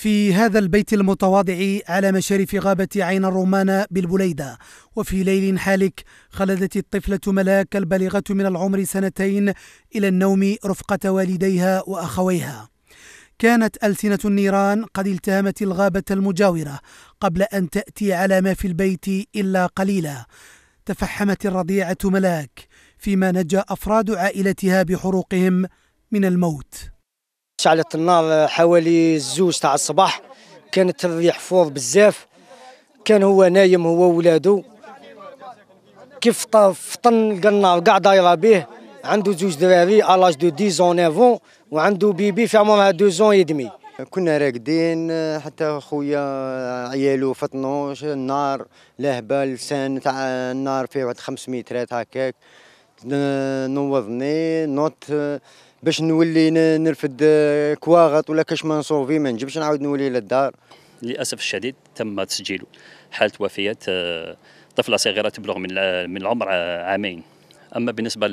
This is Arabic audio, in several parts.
في هذا البيت المتواضع على مشارف غابة عين الرومانة بالبليدة وفي ليل حالك خلدت الطفلة ملاك البالغة من العمر سنتين إلى النوم رفقة والديها وأخويها كانت ألسنة النيران قد التهمت الغابة المجاورة قبل أن تأتي على ما في البيت إلا قليلا تفحمت الرضيعة ملاك فيما نجا أفراد عائلتها بحروقهم من الموت شعلت النار حوالي الزوج تاع الصباح كانت الريح فور بزاف كان هو نايم هو وولادو كيف فطن لقى النار قاع دايره به عنده زوج دراري الاج دو 10 انافون وعنده بيبي في عمرها 2 اون يدمي كنا راقدين حتى خويا عيالو فطنوش النار لهبه لسان تاع النار فيه واحد 5 مترات هكاك نوضني نوت باش نولي نرفد آه، كواغط ولا كاش ما نصوفي ما نجبش نعاود نولي للدار للاسف الشديد تم تسجيل حاله وفيات آه، طفله صغيره تبلغ من من العمر آه، عامين اما بالنسبه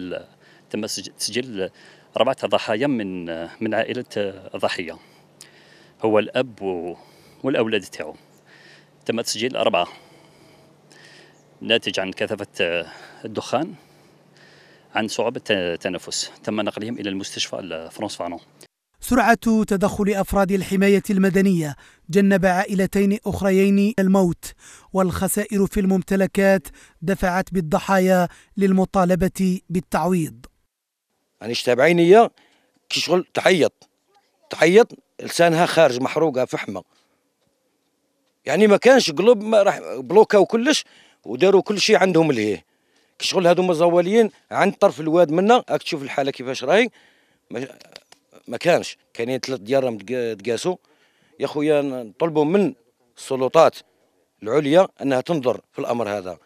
تم تسجيل اربعه ضحايا من من عائله ضحيه هو الاب والاولاد تاعو تم تسجيل اربعه ناتج عن كثافه الدخان عن صعوبة التنفس تم نقلهم إلى المستشفى فرانس فانون سرعة تدخل أفراد الحماية المدنية جنب عائلتين أخريين الموت والخسائر في الممتلكات دفعت بالضحايا للمطالبة بالتعويض يعني شتابعينية كي شغل تعيط تعيط لسانها خارج محروقة فحمة يعني ما كانش قلوب ما راح بلوكا وكلش وداروا كل شيء عندهم لهيه كشغل هادو مزوليين عند طرف الواد منا راك تشوف الحاله كيفاش راهي ما كانش كاينين ثلاث ديال راهم تقاسوا يا خويا نطلبوا من السلطات العليا انها تنظر في الامر هذا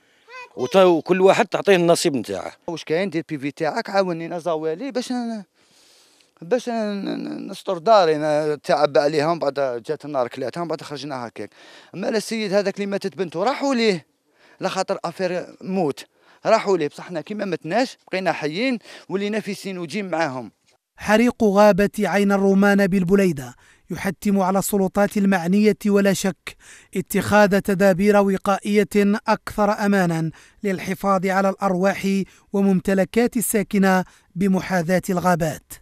وكل واحد تعطيه النصيب نتاعه واش كاين دير بي في تاعك عاونينا زوالي باش أنا باش نستر داري تعب عليها من بعد جات النار كلاتها من بعد خرجنا هكاك اما السيد هذاك اللي ماتت بنته راحوا ليه على خاطر افير موت راحوا ليه بصح حنا كيما متناش بقينا حيين ولينا في سين وجيم معاهم حريق غابة عين الرومان بالبليدة يحتم على السلطات المعنية ولا شك اتخاذ تدابير وقائية أكثر أمانا للحفاظ على الأرواح وممتلكات الساكنة بمحاذاة الغابات